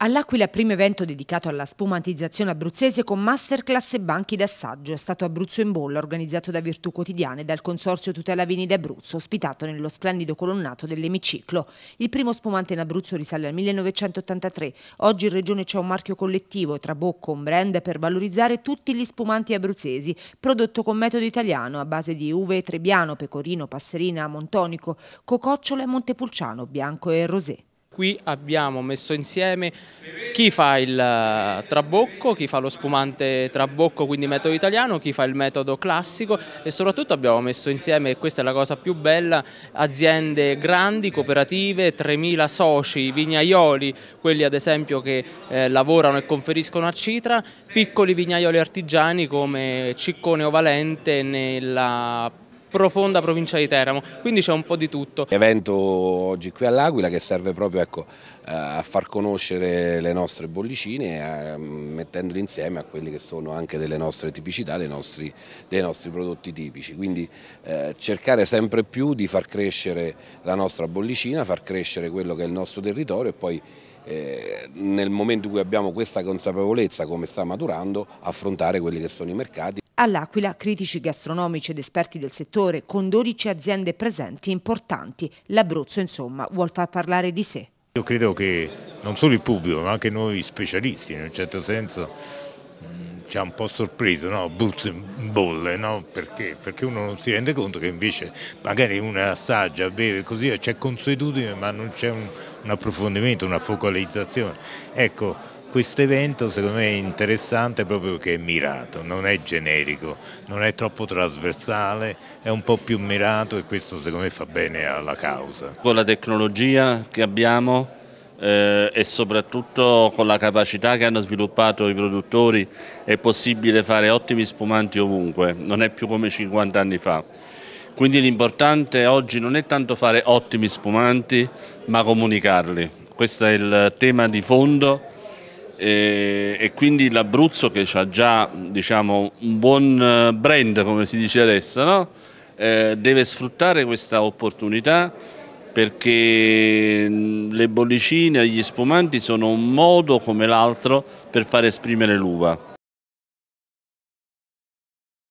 All'Aquila primo evento dedicato alla spumantizzazione abruzzese con masterclass e banchi d'assaggio è stato Abruzzo in bolla organizzato da Virtù Quotidiane e dal Consorzio Tutela Vini d'Abruzzo ospitato nello splendido colonnato dell'emiciclo. Il primo spumante in Abruzzo risale al 1983. Oggi in regione c'è un marchio collettivo Trabocco, un brand per valorizzare tutti gli spumanti abruzzesi, prodotto con metodo italiano a base di uve trebiano, pecorino, passerina, montonico, cococciolo e montepulciano, bianco e rosé qui abbiamo messo insieme chi fa il eh, trabocco, chi fa lo spumante trabocco, quindi metodo italiano, chi fa il metodo classico e soprattutto abbiamo messo insieme, e questa è la cosa più bella, aziende grandi, cooperative, 3.000 soci, vignaioli, quelli ad esempio che eh, lavorano e conferiscono a Citra, piccoli vignaioli artigiani come Ciccone o Valente nella profonda provincia di Teramo, quindi c'è un po' di tutto. Evento oggi qui all'Aquila che serve proprio ecco, eh, a far conoscere le nostre bollicine eh, mettendole insieme a quelle che sono anche delle nostre tipicità, dei nostri, dei nostri prodotti tipici, quindi eh, cercare sempre più di far crescere la nostra bollicina, far crescere quello che è il nostro territorio e poi eh, nel momento in cui abbiamo questa consapevolezza come sta maturando affrontare quelli che sono i mercati. All'Aquila, critici gastronomici ed esperti del settore, con 12 aziende presenti importanti. L'Abruzzo, insomma, vuol far parlare di sé. Io credo che non solo il pubblico, ma anche noi specialisti, in un certo senso, mm, ci ha un po' sorpreso, no? Buzzo in bolle, no? Perché? Perché uno non si rende conto che invece magari uno assaggia, beve così, c'è consuetudine ma non c'è un, un approfondimento, una focalizzazione. Ecco, questo evento secondo me è interessante proprio perché è mirato, non è generico, non è troppo trasversale, è un po' più mirato e questo secondo me fa bene alla causa. Con la tecnologia che abbiamo eh, e soprattutto con la capacità che hanno sviluppato i produttori è possibile fare ottimi spumanti ovunque, non è più come 50 anni fa. Quindi l'importante oggi non è tanto fare ottimi spumanti ma comunicarli. Questo è il tema di fondo e, e quindi l'Abruzzo che ha già diciamo, un buon eh, brand come si dice adesso no? eh, deve sfruttare questa opportunità perché mm, le bollicine e gli spumanti sono un modo come l'altro per far esprimere l'uva.